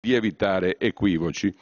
di evitare equivoci.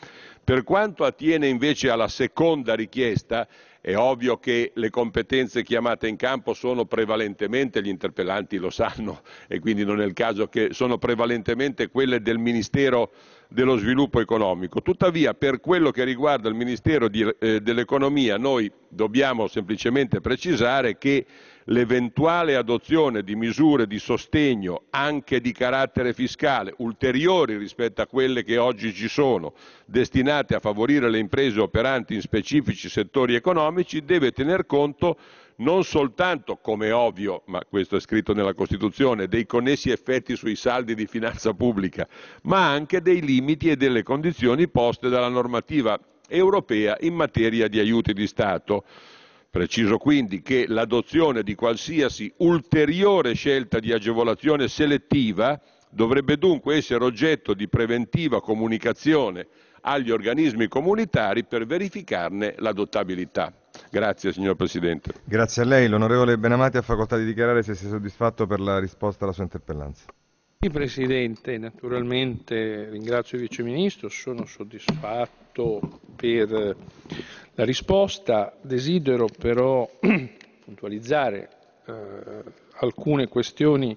Per quanto attiene invece alla seconda richiesta, è ovvio che le competenze chiamate in campo sono prevalentemente, gli interpellanti lo sanno e quindi non è il caso che sono prevalentemente quelle del Ministero dello Sviluppo Economico. Tuttavia, per quello che riguarda il Ministero eh, dell'Economia, noi dobbiamo semplicemente precisare che l'eventuale adozione di misure di sostegno anche di carattere fiscale, ulteriori rispetto a quelle che oggi ci sono, destinate a favorire le imprese operanti in specifici settori economici, deve tener conto non soltanto, come ovvio, ma questo è scritto nella Costituzione, dei connessi effetti sui saldi di finanza pubblica, ma anche dei limiti e delle condizioni poste dalla normativa europea in materia di aiuti di Stato Preciso quindi che l'adozione di qualsiasi ulteriore scelta di agevolazione selettiva dovrebbe dunque essere oggetto di preventiva comunicazione agli organismi comunitari per verificarne l'adottabilità. Grazie signor Presidente. Grazie a lei. L'onorevole Benamati ha facoltà di dichiarare se si è soddisfatto per la risposta alla sua interpellanza. Sì Presidente, naturalmente ringrazio il Vice Ministro, sono soddisfatto per la risposta desidero però puntualizzare eh, alcune questioni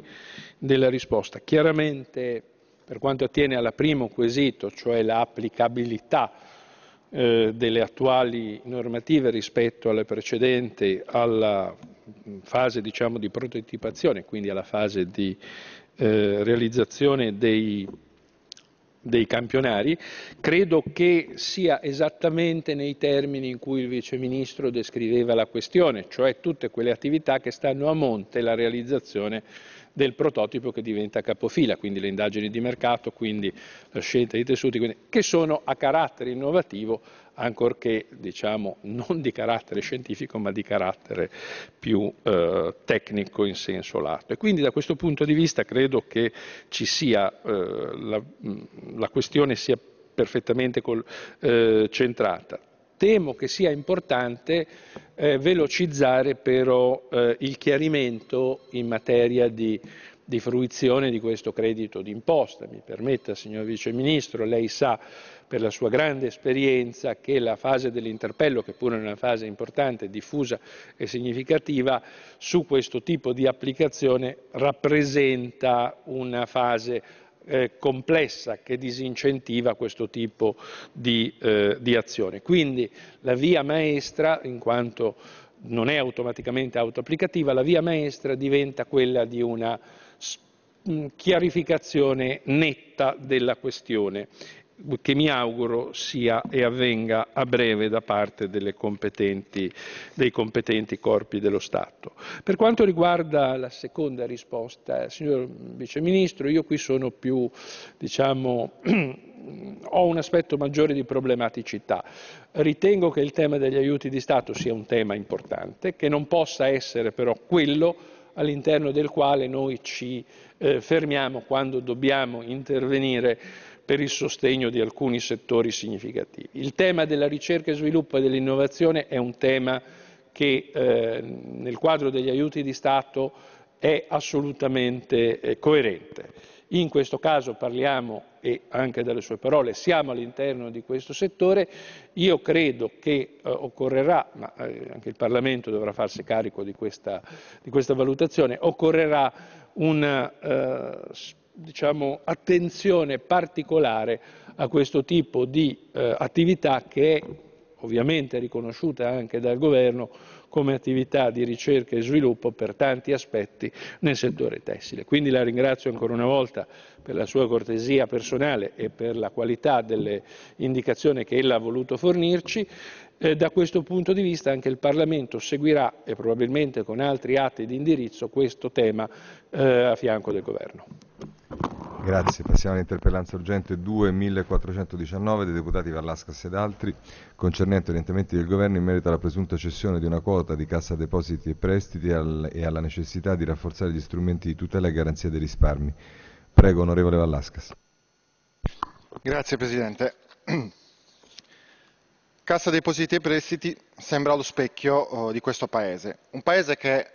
della risposta. Chiaramente per quanto attiene alla primo quesito, cioè l'applicabilità eh, delle attuali normative rispetto alle precedenti, alla mm, fase diciamo, di prototipazione, quindi alla fase di eh, realizzazione dei dei campionari, credo che sia esattamente nei termini in cui il Vice Ministro descriveva la questione, cioè tutte quelle attività che stanno a monte la realizzazione del prototipo che diventa capofila, quindi le indagini di mercato, quindi la scelta di tessuti, quindi, che sono a carattere innovativo, ancorché diciamo non di carattere scientifico, ma di carattere più eh, tecnico in senso lato. E quindi da questo punto di vista credo che ci sia eh, la, la questione sia perfettamente col, eh, centrata Temo che sia importante eh, velocizzare però eh, il chiarimento in materia di, di fruizione di questo credito d'imposta. Mi permetta, signor Vice Ministro, lei sa per la sua grande esperienza che la fase dell'interpello, che pure è una fase importante, diffusa e significativa, su questo tipo di applicazione rappresenta una fase eh, complessa che disincentiva questo tipo di, eh, di azioni. Quindi la via maestra, in quanto non è automaticamente autoapplicativa, la via maestra diventa quella di una chiarificazione netta della questione che mi auguro sia e avvenga a breve da parte competenti, dei competenti corpi dello Stato. Per quanto riguarda la seconda risposta, signor Vice Ministro, io qui sono più, diciamo, ho un aspetto maggiore di problematicità. Ritengo che il tema degli aiuti di Stato sia un tema importante, che non possa essere però quello all'interno del quale noi ci eh, fermiamo quando dobbiamo intervenire per il sostegno di alcuni settori significativi. Il tema della ricerca e sviluppo e dell'innovazione è un tema che eh, nel quadro degli aiuti di Stato è assolutamente eh, coerente. In questo caso parliamo, e anche dalle sue parole, siamo all'interno di questo settore. Io credo che eh, occorrerà, ma eh, anche il Parlamento dovrà farsi carico di questa, di questa valutazione, occorrerà una eh, diciamo, attenzione particolare a questo tipo di eh, attività che è ovviamente riconosciuta anche dal governo come attività di ricerca e sviluppo per tanti aspetti nel settore tessile. Quindi la ringrazio ancora una volta per la sua cortesia personale e per la qualità delle indicazioni che ella ha voluto fornirci. Eh, da questo punto di vista anche il Parlamento seguirà e probabilmente con altri atti di indirizzo questo tema eh, a fianco del Governo. Grazie. Passiamo all'interpellanza urgente 2419 dei deputati Vallascas ed altri concernente orientamenti del Governo in merito alla presunta cessione di una quota di Cassa Depositi e Prestiti al, e alla necessità di rafforzare gli strumenti di tutela e garanzia dei risparmi. Prego, onorevole Vallascas. Grazie Presidente. Cassa Depositi e Prestiti sembra lo specchio oh, di questo Paese, un Paese che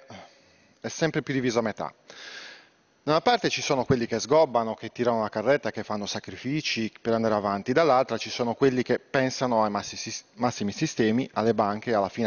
è sempre più diviso a metà. Da una parte ci sono quelli che sgobbano, che tirano la carretta, che fanno sacrifici per andare avanti, dall'altra ci sono quelli che pensano ai massimi sistemi, alle banche alla finanza